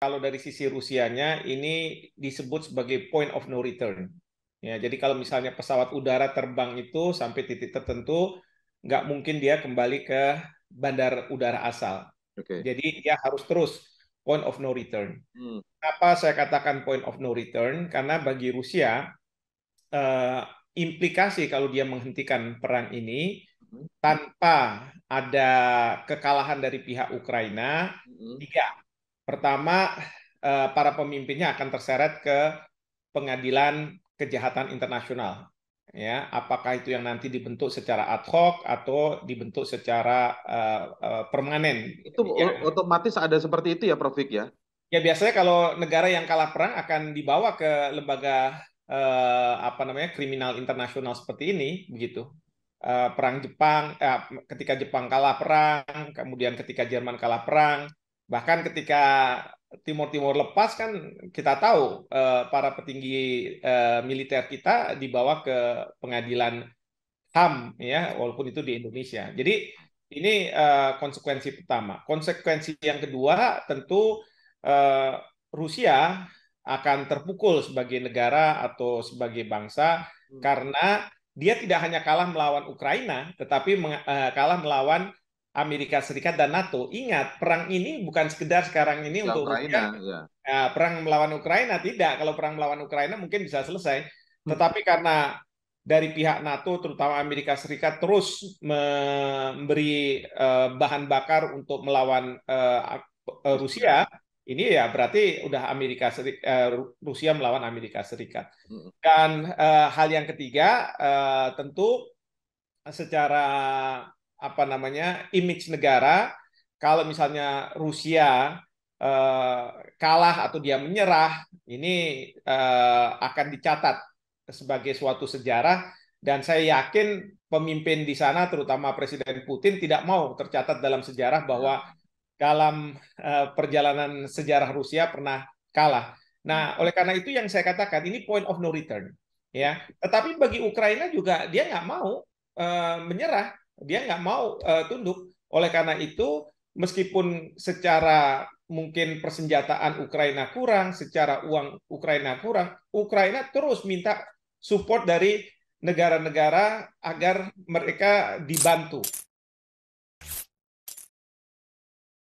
kalau dari sisi Rusianya ini disebut sebagai point of no return. Ya, jadi kalau misalnya pesawat udara terbang itu sampai titik tertentu, nggak mungkin dia kembali ke bandar udara asal. Okay. Jadi dia harus terus point of no return. Hmm. Kenapa saya katakan point of no return? Karena bagi Rusia eh, implikasi kalau dia menghentikan perang ini hmm. tanpa ada kekalahan dari pihak Ukraina, hmm. tiga Pertama, eh, para pemimpinnya akan terseret ke pengadilan kejahatan internasional. Ya, apakah itu yang nanti dibentuk secara ad hoc atau dibentuk secara uh, uh, permanen? Itu ya. otomatis ada seperti itu ya, Prof. ya? Ya biasanya kalau negara yang kalah perang akan dibawa ke lembaga uh, apa namanya kriminal internasional seperti ini begitu uh, perang Jepang uh, ketika Jepang kalah perang kemudian ketika Jerman kalah perang Bahkan ketika Timur-Timur lepas kan kita tahu eh, para petinggi eh, militer kita dibawa ke pengadilan HAM ya walaupun itu di Indonesia. Jadi ini eh, konsekuensi pertama. Konsekuensi yang kedua tentu eh, Rusia akan terpukul sebagai negara atau sebagai bangsa hmm. karena dia tidak hanya kalah melawan Ukraina tetapi eh, kalah melawan Amerika Serikat dan NATO. Ingat, perang ini bukan sekedar sekarang ini untuk Ukraina. Iya. Ya. perang melawan Ukraina tidak. Kalau perang melawan Ukraina mungkin bisa selesai. Hmm. Tetapi karena dari pihak NATO, terutama Amerika Serikat, terus memberi eh, bahan bakar untuk melawan eh, Rusia, ini ya berarti udah Amerika Seri, eh, Rusia melawan Amerika Serikat. Hmm. Dan hal yang ketiga, tentu secara apa namanya image negara kalau misalnya Rusia uh, kalah atau dia menyerah ini uh, akan dicatat sebagai suatu sejarah dan saya yakin pemimpin di sana terutama Presiden Putin tidak mau tercatat dalam sejarah bahwa dalam uh, perjalanan sejarah Rusia pernah kalah. Nah, oleh karena itu yang saya katakan ini point of no return, ya. Tetapi bagi Ukraina juga dia nggak mau uh, menyerah dia nggak mau uh, tunduk. Oleh karena itu, meskipun secara mungkin persenjataan Ukraina kurang, secara uang Ukraina kurang, Ukraina terus minta support dari negara-negara agar mereka dibantu.